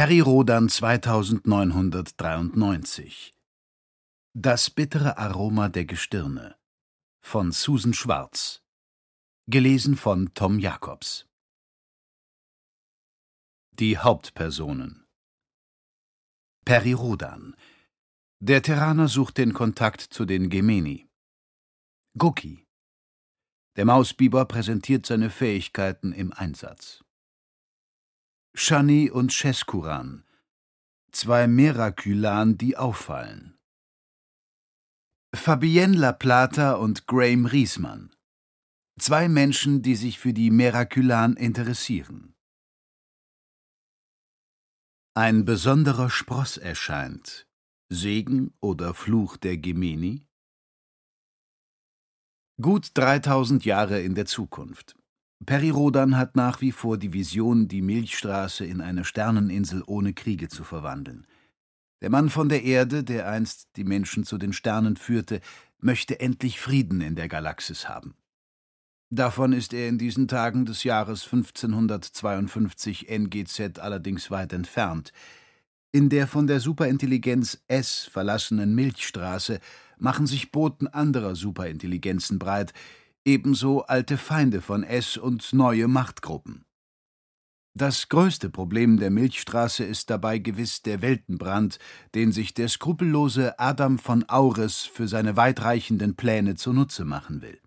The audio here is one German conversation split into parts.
Ferry Rodan 2993 Das bittere Aroma der Gestirne von Susan Schwarz Gelesen von Tom Jacobs Die Hauptpersonen Peri Rodan Der Terraner sucht den Kontakt zu den Gemeni Gucki Der Mausbiber präsentiert seine Fähigkeiten im Einsatz Shani und Sheskuran, zwei Merakylan, die auffallen. Fabienne La Plata und Graeme Riesmann, zwei Menschen, die sich für die Merakylan interessieren. Ein besonderer Spross erscheint, Segen oder Fluch der Gemini? Gut 3000 Jahre in der Zukunft. Peri Rodan hat nach wie vor die Vision, die Milchstraße in eine Sterneninsel ohne Kriege zu verwandeln. Der Mann von der Erde, der einst die Menschen zu den Sternen führte, möchte endlich Frieden in der Galaxis haben. Davon ist er in diesen Tagen des Jahres 1552 NGZ allerdings weit entfernt. In der von der Superintelligenz S verlassenen Milchstraße machen sich Boten anderer Superintelligenzen breit, ebenso alte Feinde von S und neue Machtgruppen. Das größte Problem der Milchstraße ist dabei gewiss der Weltenbrand, den sich der skrupellose Adam von Aures für seine weitreichenden Pläne zunutze machen will.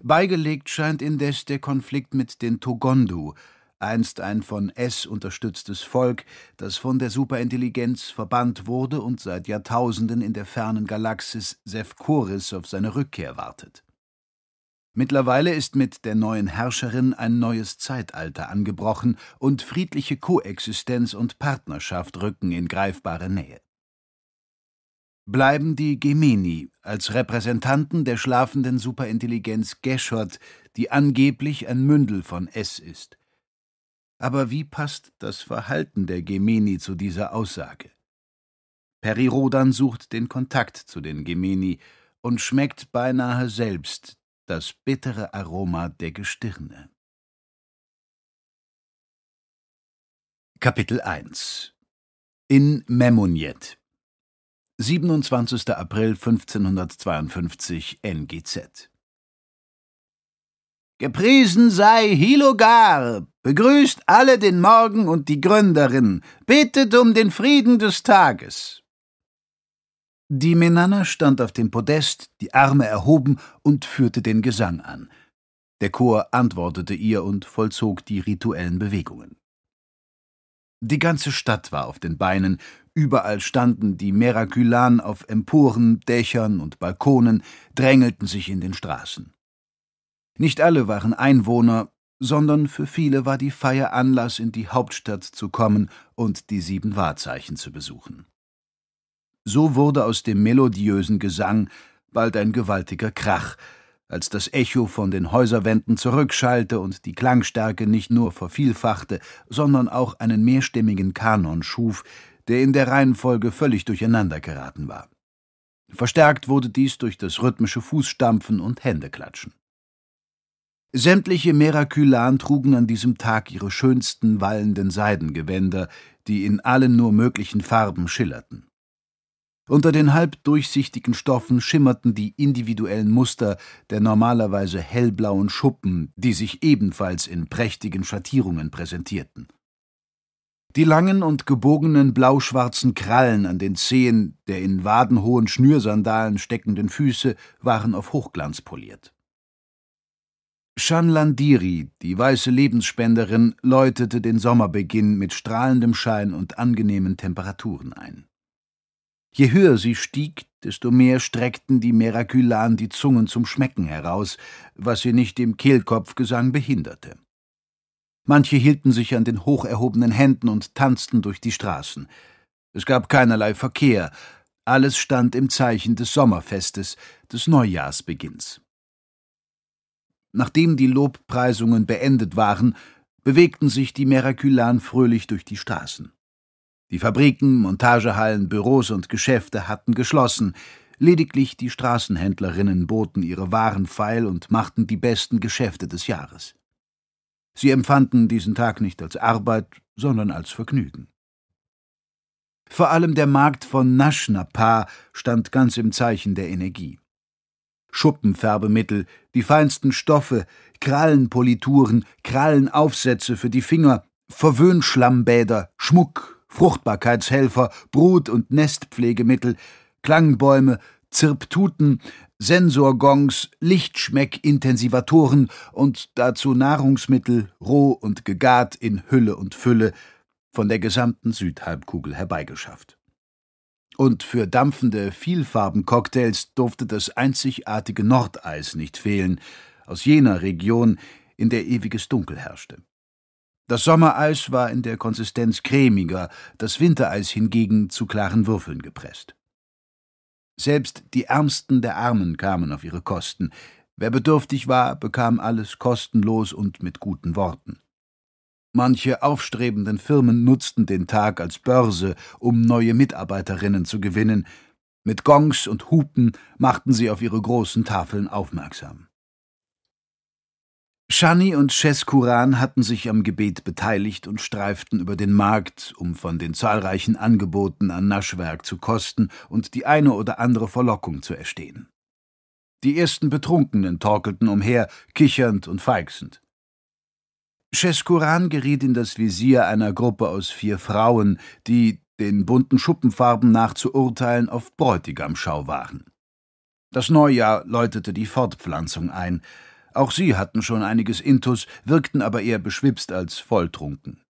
Beigelegt scheint indes der Konflikt mit den Togondu, einst ein von S unterstütztes Volk, das von der Superintelligenz verbannt wurde und seit Jahrtausenden in der fernen Galaxis Sefkoris auf seine Rückkehr wartet. Mittlerweile ist mit der neuen Herrscherin ein neues Zeitalter angebrochen und friedliche Koexistenz und Partnerschaft rücken in greifbare Nähe. Bleiben die Gemeni als Repräsentanten der schlafenden Superintelligenz Geshot, die angeblich ein Mündel von S ist. Aber wie passt das Verhalten der Gemeni zu dieser Aussage? Perirodan sucht den Kontakt zu den Gemeni und schmeckt beinahe selbst das bittere Aroma der Gestirne. Kapitel 1 In Memuniet 27. April 1552 NGZ Gepriesen sei Hilogar! Begrüßt alle den Morgen und die Gründerin! bittet um den Frieden des Tages! Die Menanna stand auf dem Podest, die Arme erhoben und führte den Gesang an. Der Chor antwortete ihr und vollzog die rituellen Bewegungen. Die ganze Stadt war auf den Beinen, überall standen die Merakylan auf Emporen, Dächern und Balkonen, drängelten sich in den Straßen. Nicht alle waren Einwohner, sondern für viele war die Feier Anlass, in die Hauptstadt zu kommen und die sieben Wahrzeichen zu besuchen. So wurde aus dem melodiösen Gesang bald ein gewaltiger Krach, als das Echo von den Häuserwänden zurückschallte und die Klangstärke nicht nur vervielfachte, sondern auch einen mehrstimmigen Kanon schuf, der in der Reihenfolge völlig durcheinander geraten war. Verstärkt wurde dies durch das rhythmische Fußstampfen und Händeklatschen. Sämtliche Merakylan trugen an diesem Tag ihre schönsten wallenden Seidengewänder, die in allen nur möglichen Farben schillerten. Unter den halbdurchsichtigen Stoffen schimmerten die individuellen Muster der normalerweise hellblauen Schuppen, die sich ebenfalls in prächtigen Schattierungen präsentierten. Die langen und gebogenen blauschwarzen Krallen an den Zehen der in wadenhohen Schnürsandalen steckenden Füße waren auf Hochglanz poliert. Shanlandiri, die weiße Lebensspenderin, läutete den Sommerbeginn mit strahlendem Schein und angenehmen Temperaturen ein. Je höher sie stieg, desto mehr streckten die Merakylan die Zungen zum Schmecken heraus, was sie nicht im Kehlkopfgesang behinderte. Manche hielten sich an den hocherhobenen Händen und tanzten durch die Straßen. Es gab keinerlei Verkehr, alles stand im Zeichen des Sommerfestes, des Neujahrsbeginns. Nachdem die Lobpreisungen beendet waren, bewegten sich die Merakylan fröhlich durch die Straßen. Die Fabriken, Montagehallen, Büros und Geschäfte hatten geschlossen, lediglich die Straßenhändlerinnen boten ihre Waren feil und machten die besten Geschäfte des Jahres. Sie empfanden diesen Tag nicht als Arbeit, sondern als Vergnügen. Vor allem der Markt von Naschnapa stand ganz im Zeichen der Energie. Schuppenfärbemittel, die feinsten Stoffe, Krallenpolituren, Krallenaufsätze für die Finger, Verwöhnschlammbäder, Schmuck, Fruchtbarkeitshelfer, Brut- und Nestpflegemittel, Klangbäume, Zirptuten, Sensorgongs, Lichtschmeckintensivatoren und dazu Nahrungsmittel, roh und gegart in Hülle und Fülle, von der gesamten Südhalbkugel herbeigeschafft. Und für dampfende Vielfarbencocktails durfte das einzigartige Nordeis nicht fehlen, aus jener Region, in der ewiges Dunkel herrschte. Das Sommereis war in der Konsistenz cremiger, das Wintereis hingegen zu klaren Würfeln gepresst. Selbst die Ärmsten der Armen kamen auf ihre Kosten. Wer bedürftig war, bekam alles kostenlos und mit guten Worten. Manche aufstrebenden Firmen nutzten den Tag als Börse, um neue Mitarbeiterinnen zu gewinnen. Mit Gongs und Hupen machten sie auf ihre großen Tafeln aufmerksam. Shani und Ches hatten sich am Gebet beteiligt und streiften über den Markt, um von den zahlreichen Angeboten an Naschwerk zu kosten und die eine oder andere Verlockung zu erstehen. Die ersten Betrunkenen torkelten umher, kichernd und feixend. Cheskuran geriet in das Visier einer Gruppe aus vier Frauen, die, den bunten Schuppenfarben nach zu urteilen, auf Bräutigamschau waren. Das Neujahr läutete die Fortpflanzung ein, auch sie hatten schon einiges Intus, wirkten aber eher beschwipst als volltrunken.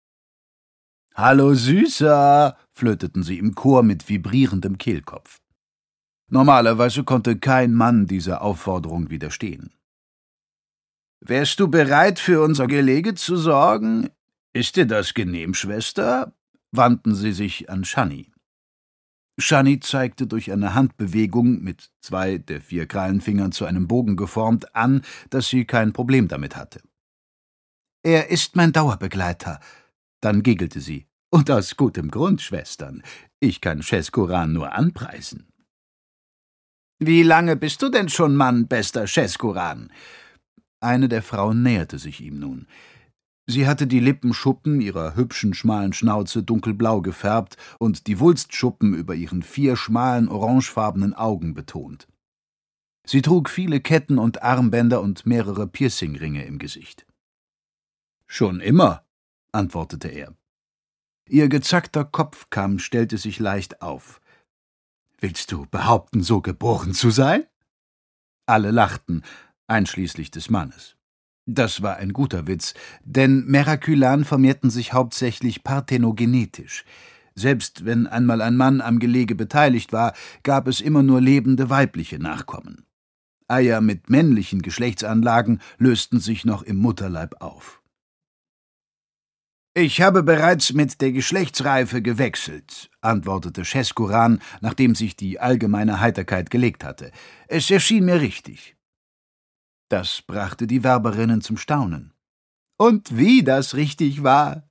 Hallo Süßer, flöteten sie im Chor mit vibrierendem Kehlkopf. Normalerweise konnte kein Mann dieser Aufforderung widerstehen. Wärst du bereit, für unser Gelege zu sorgen? Ist dir das genehm, Schwester? wandten sie sich an Shani. Shani zeigte durch eine Handbewegung mit zwei der vier Krallenfingern zu einem Bogen geformt an, dass sie kein Problem damit hatte. Er ist mein Dauerbegleiter. Dann giggelte sie. Und aus gutem Grund, Schwestern. Ich kann Cheskuran nur anpreisen. Wie lange bist du denn schon Mann, bester Cheskuran? Eine der Frauen näherte sich ihm nun. Sie hatte die Lippenschuppen ihrer hübschen schmalen Schnauze dunkelblau gefärbt und die Wulstschuppen über ihren vier schmalen orangefarbenen Augen betont. Sie trug viele Ketten und Armbänder und mehrere Piercingringe im Gesicht. Schon immer, antwortete er. Ihr gezackter Kopfkamm stellte sich leicht auf. Willst du behaupten, so geboren zu sein? Alle lachten, einschließlich des Mannes. Das war ein guter Witz, denn Merakylan vermehrten sich hauptsächlich parthenogenetisch. Selbst wenn einmal ein Mann am Gelege beteiligt war, gab es immer nur lebende weibliche Nachkommen. Eier mit männlichen Geschlechtsanlagen lösten sich noch im Mutterleib auf. Ich habe bereits mit der Geschlechtsreife gewechselt, antwortete Cheskuran, nachdem sich die allgemeine Heiterkeit gelegt hatte. Es erschien mir richtig. Das brachte die Werberinnen zum Staunen. Und wie das richtig war,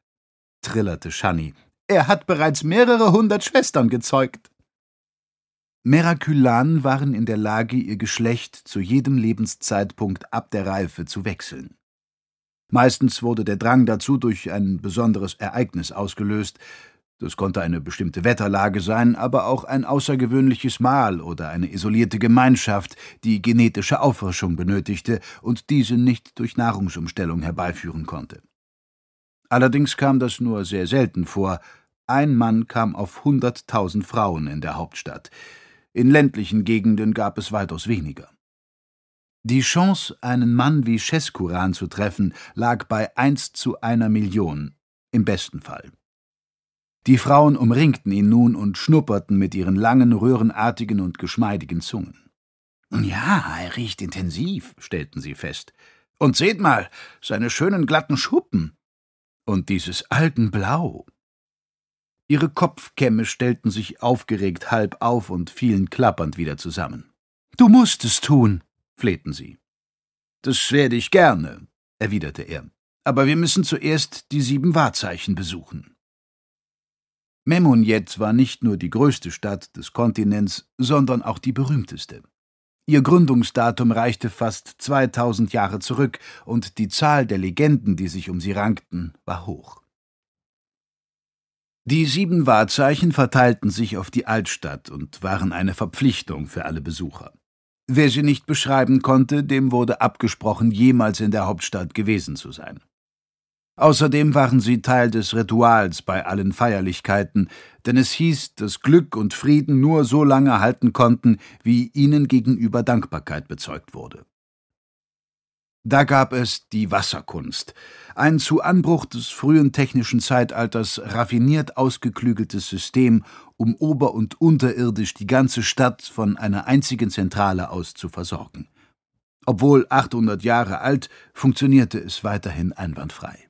trillerte Shani. Er hat bereits mehrere hundert Schwestern gezeugt. Merakylan waren in der Lage, ihr Geschlecht zu jedem Lebenszeitpunkt ab der Reife zu wechseln. Meistens wurde der Drang dazu durch ein besonderes Ereignis ausgelöst, das konnte eine bestimmte Wetterlage sein, aber auch ein außergewöhnliches Mahl oder eine isolierte Gemeinschaft, die genetische Auffrischung benötigte und diese nicht durch Nahrungsumstellung herbeiführen konnte. Allerdings kam das nur sehr selten vor. Ein Mann kam auf hunderttausend Frauen in der Hauptstadt. In ländlichen Gegenden gab es weitaus weniger. Die Chance, einen Mann wie Cheskuran zu treffen, lag bei eins zu einer Million, im besten Fall. Die Frauen umringten ihn nun und schnupperten mit ihren langen, röhrenartigen und geschmeidigen Zungen. Ja, er riecht intensiv, stellten sie fest. Und seht mal, seine schönen glatten Schuppen. Und dieses alten Blau. Ihre Kopfkämme stellten sich aufgeregt halb auf und fielen klappernd wieder zusammen. Du musst es tun, flehten sie. Das werde ich gerne, erwiderte er. Aber wir müssen zuerst die sieben Wahrzeichen besuchen. Memunjet war nicht nur die größte Stadt des Kontinents, sondern auch die berühmteste. Ihr Gründungsdatum reichte fast 2000 Jahre zurück und die Zahl der Legenden, die sich um sie rankten, war hoch. Die sieben Wahrzeichen verteilten sich auf die Altstadt und waren eine Verpflichtung für alle Besucher. Wer sie nicht beschreiben konnte, dem wurde abgesprochen, jemals in der Hauptstadt gewesen zu sein. Außerdem waren sie Teil des Rituals bei allen Feierlichkeiten, denn es hieß, dass Glück und Frieden nur so lange halten konnten, wie ihnen gegenüber Dankbarkeit bezeugt wurde. Da gab es die Wasserkunst, ein zu Anbruch des frühen technischen Zeitalters raffiniert ausgeklügeltes System, um ober- und unterirdisch die ganze Stadt von einer einzigen Zentrale aus zu versorgen. Obwohl 800 Jahre alt, funktionierte es weiterhin einwandfrei.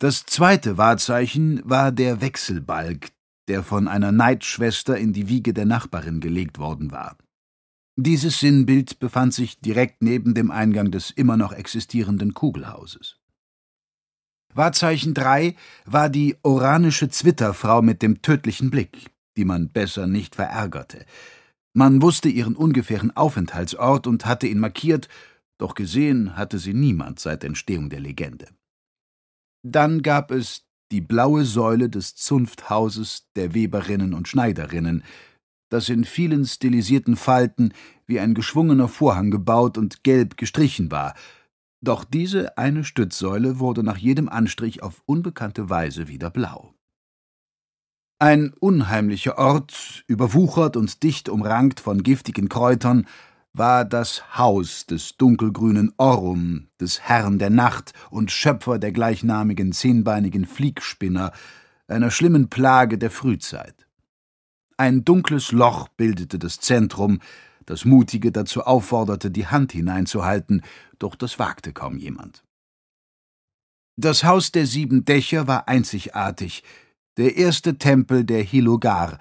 Das zweite Wahrzeichen war der Wechselbalg, der von einer Neidschwester in die Wiege der Nachbarin gelegt worden war. Dieses Sinnbild befand sich direkt neben dem Eingang des immer noch existierenden Kugelhauses. Wahrzeichen 3 war die oranische Zwitterfrau mit dem tödlichen Blick, die man besser nicht verärgerte. Man wusste ihren ungefähren Aufenthaltsort und hatte ihn markiert, doch gesehen hatte sie niemand seit Entstehung der Legende. Dann gab es die blaue Säule des Zunfthauses der Weberinnen und Schneiderinnen, das in vielen stilisierten Falten wie ein geschwungener Vorhang gebaut und gelb gestrichen war, doch diese eine Stützsäule wurde nach jedem Anstrich auf unbekannte Weise wieder blau. Ein unheimlicher Ort, überwuchert und dicht umrankt von giftigen Kräutern, war das Haus des dunkelgrünen Orum, des Herrn der Nacht und Schöpfer der gleichnamigen zehnbeinigen Fliegspinner, einer schlimmen Plage der Frühzeit. Ein dunkles Loch bildete das Zentrum, das Mutige dazu aufforderte, die Hand hineinzuhalten, doch das wagte kaum jemand. Das Haus der sieben Dächer war einzigartig, der erste Tempel der Hilogar.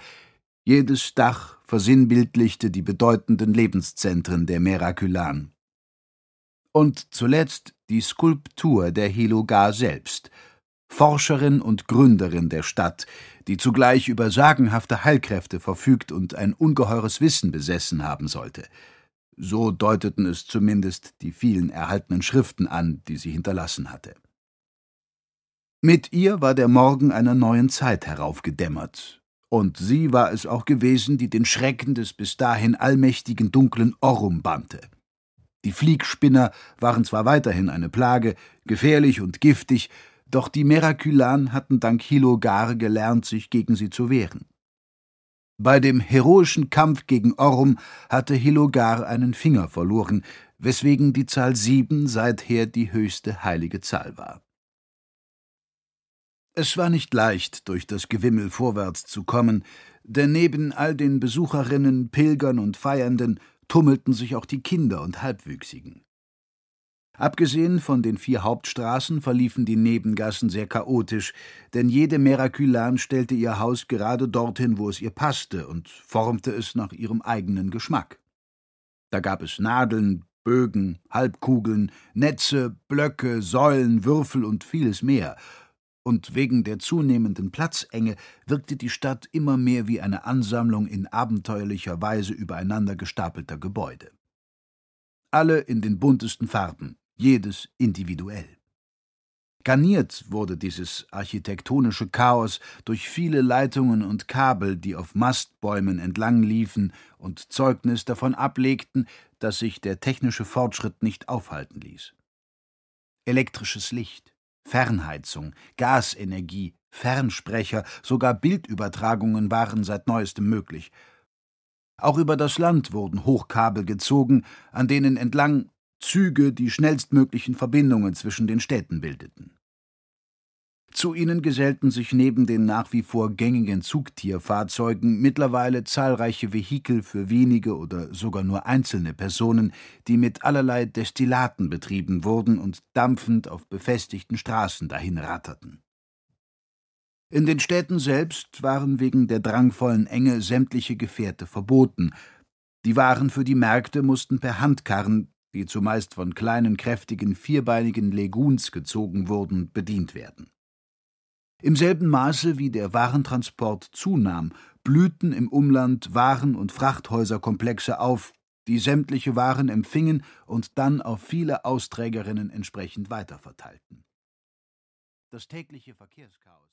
Jedes Dach versinnbildlichte die bedeutenden Lebenszentren der Merakylan. Und zuletzt die Skulptur der Helogar selbst, Forscherin und Gründerin der Stadt, die zugleich über sagenhafte Heilkräfte verfügt und ein ungeheures Wissen besessen haben sollte. So deuteten es zumindest die vielen erhaltenen Schriften an, die sie hinterlassen hatte. Mit ihr war der Morgen einer neuen Zeit heraufgedämmert, und sie war es auch gewesen, die den Schrecken des bis dahin allmächtigen dunklen Orum bannte. Die Fliegspinner waren zwar weiterhin eine Plage, gefährlich und giftig, doch die Merakylan hatten dank Hilogar gelernt, sich gegen sie zu wehren. Bei dem heroischen Kampf gegen Orum hatte Hilogar einen Finger verloren, weswegen die Zahl sieben seither die höchste heilige Zahl war. Es war nicht leicht, durch das Gewimmel vorwärts zu kommen, denn neben all den Besucherinnen, Pilgern und Feiernden tummelten sich auch die Kinder und Halbwüchsigen. Abgesehen von den vier Hauptstraßen verliefen die Nebengassen sehr chaotisch, denn jede Merakylan stellte ihr Haus gerade dorthin, wo es ihr passte, und formte es nach ihrem eigenen Geschmack. Da gab es Nadeln, Bögen, Halbkugeln, Netze, Blöcke, Säulen, Würfel und vieles mehr – und wegen der zunehmenden Platzenge wirkte die Stadt immer mehr wie eine Ansammlung in abenteuerlicher Weise übereinander gestapelter Gebäude. Alle in den buntesten Farben, jedes individuell. Garniert wurde dieses architektonische Chaos durch viele Leitungen und Kabel, die auf Mastbäumen entlang liefen und Zeugnis davon ablegten, dass sich der technische Fortschritt nicht aufhalten ließ. Elektrisches Licht, Fernheizung, Gasenergie, Fernsprecher, sogar Bildübertragungen waren seit neuestem möglich. Auch über das Land wurden Hochkabel gezogen, an denen entlang Züge die schnellstmöglichen Verbindungen zwischen den Städten bildeten. Zu ihnen gesellten sich neben den nach wie vor gängigen Zugtierfahrzeugen mittlerweile zahlreiche Vehikel für wenige oder sogar nur einzelne Personen, die mit allerlei Destillaten betrieben wurden und dampfend auf befestigten Straßen dahinratterten. In den Städten selbst waren wegen der drangvollen Enge sämtliche Gefährte verboten. Die Waren für die Märkte mussten per Handkarren, die zumeist von kleinen, kräftigen, vierbeinigen Leguns gezogen wurden, bedient werden. Im selben Maße wie der Warentransport zunahm, blühten im Umland Waren- und Frachthäuserkomplexe auf, die sämtliche Waren empfingen und dann auf viele Austrägerinnen entsprechend weiterverteilten. Das tägliche Verkehrschaos